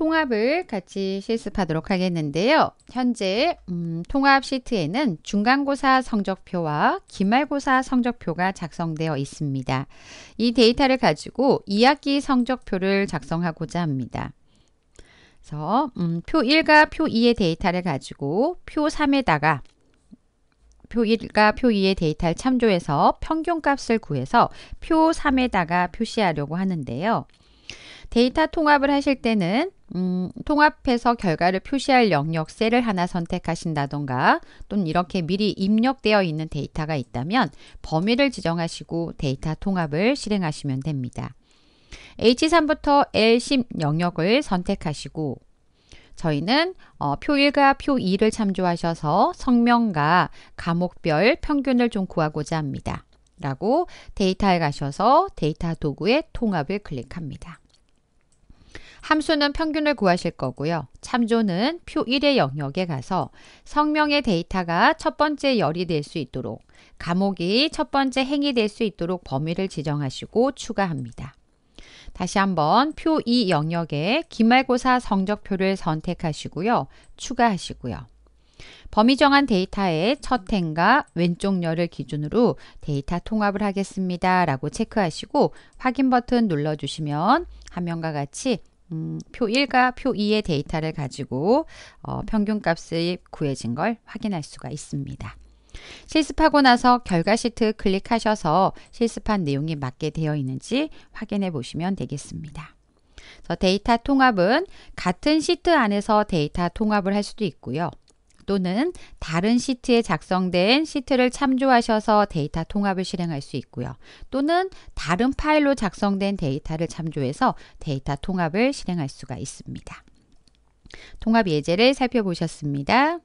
통합을 같이 실습하도록 하겠는데요. 현재 음, 통합 시트에는 중간고사 성적표와 기말고사 성적표가 작성되어 있습니다. 이 데이터를 가지고 2학기 성적표를 작성하고자 합니다. 그래서 음, 표 1과 표 2의 데이터를 가지고 표 3에다가 표 1과 표 2의 데이터를 참조해서 평균값을 구해서 표 3에다가 표시하려고 하는데요. 데이터 통합을 하실 때는 음, 통합해서 결과를 표시할 영역 셀을 하나 선택하신다던가 또는 이렇게 미리 입력되어 있는 데이터가 있다면 범위를 지정하시고 데이터 통합을 실행하시면 됩니다. H3부터 L10 영역을 선택하시고 저희는 어, 표 1과 표 2를 참조하셔서 성명과 과목별 평균을 좀 구하고자 합니다. 라고 데이터에 가셔서 데이터 도구의 통합을 클릭합니다. 함수는 평균을 구하실 거고요. 참조는 표 1의 영역에 가서 성명의 데이터가 첫 번째 열이 될 수 있도록 감옥이 첫 번째 행이 될 수 있도록 범위를 지정하시고 추가합니다. 다시 한번 표 2 영역에 기말고사 성적표를 선택하시고요. 추가하시고요. 범위 정한 데이터의 첫 행과 왼쪽 열을 기준으로 데이터 통합을 하겠습니다. 라고 체크하시고 확인 버튼 눌러주시면 한명과 같이 음, 표 1과 표 2의 데이터를 가지고 어, 평균값이 구해진 걸 확인할 수가 있습니다. 실습하고 나서 결과 시트 클릭하셔서 실습한 내용이 맞게 되어 있는지 확인해 보시면 되겠습니다. 데이터 통합은 같은 시트 안에서 데이터 통합을 할 수도 있고요. 또는 다른 시트에 작성된 시트를 참조하셔서 데이터 통합을 실행할 수 있고요. 또는 다른 파일로 작성된 데이터를 참조해서 데이터 통합을 실행할 수가 있습니다. 통합 예제를 살펴보셨습니다.